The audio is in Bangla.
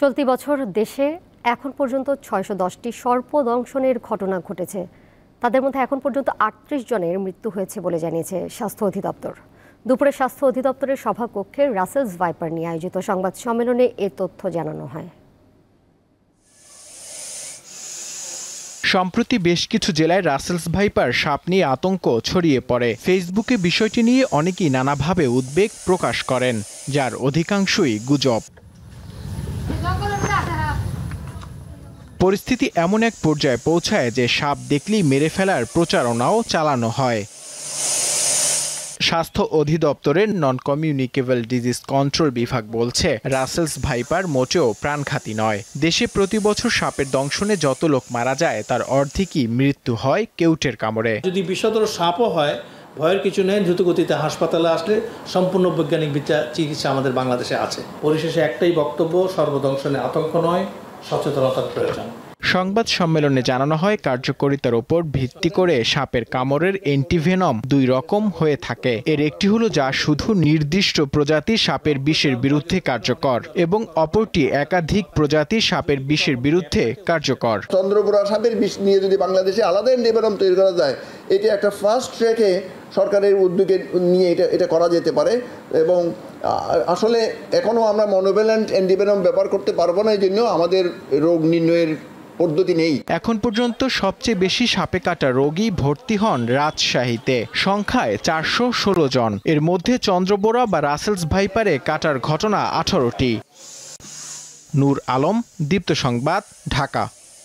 চলতি বছর দেশে এখন পর্যন্ত ছয়শো দশটি সর্পদংশনের ঘটনা ঘটেছে তাদের মধ্যে এখন পর্যন্ত আটত্রিশ জনের মৃত্যু হয়েছে বলে জানিয়েছে স্বাস্থ্য অধিদপ্তর দুপুরে স্বাস্থ্য অধিদপ্তরের সভাকক্ষে রাসেলস ভাইপার নিয়ে আয়োজিত সংবাদ সম্মেলনে এ তথ্য জানানো হয় সম্প্রতি বেশ কিছু জেলায় রাসেলস ভাইপার সাপ নিয়ে আতঙ্ক ছড়িয়ে পড়ে ফেসবুকে বিষয়টি নিয়ে অনেকেই নানাভাবে উদ্বেগ প্রকাশ করেন যার অধিকাংশই গুজব পরিস্থিতি এমন এক পর্যায়ে পৌঁছায় যে সাপ দেখলেই মেরে ফেলার প্রচারণাও চালানো হয় স্বাস্থ্য অধিদপ্তরের নন কমিউনিকেবল ডিজিজ কন্ট্রোল বিভাগ বলছে রাসেলস ভাইপার মোটেও প্রাণঘাতী নয় দেশে প্রতি বছর সাপের দংশনে যত লোক মারা যায় তার অর্ধেকই মৃত্যু হয় কেউটের কামড়ে যদি বিষাদর সাপও হয় ভয়ের কিছু নেই দ্রুতগতিতে হাসপাতালে আসলে সম্পূর্ণ বৈজ্ঞানিক বিচার চিকিৎসা আমাদের বাংলাদেশে আছে পরিশেষে একটাই বক্তব্য সর্বদংশনে আতঙ্ক নয় সচেতনতার প্রয়োজন সংবাদ সম্মেলনে জানানো হয় কার্যকরিতার ওপর ভিত্তি করে সাপের কামড়ের অ্যান্টিভেনম দুই রকম হয়ে থাকে এর একটি হলো যা শুধু নির্দিষ্ট প্রজাতি সাপের বিষের বিরুদ্ধে কার্যকর এবং অপরটি একাধিক প্রজাতি সাপের বিষের বিরুদ্ধে কার্যকর চন্দ্রপুরা সাপের বিষ নিয়ে যদি বাংলাদেশে আলাদা অ্যান্টিভেনম তৈরি করা যায় এটি একটা ফার্স্ট ট্র্যাকে সরকারের উদ্যোগে নিয়ে এটা এটা করা যেতে পারে এবং আসলে এখনও আমরা মনোবেলেন্ট অ্যান্টিভেনম ব্যবহার করতে পারবো না এই জন্য আমাদের রোগ নির্ণয়ের পদ্ধতি নেই এখন পর্যন্ত সবচেয়ে বেশি সাপে কাটা রোগী ভর্তি হন রাজশাহীতে সংখ্যায় চারশো ষোলো জন এর মধ্যে চন্দ্রবোরা বা রাসেলস ভাইপারে কাটার ঘটনা আঠারোটি নূর আলম দীপ্ত সংবাদ ঢাকা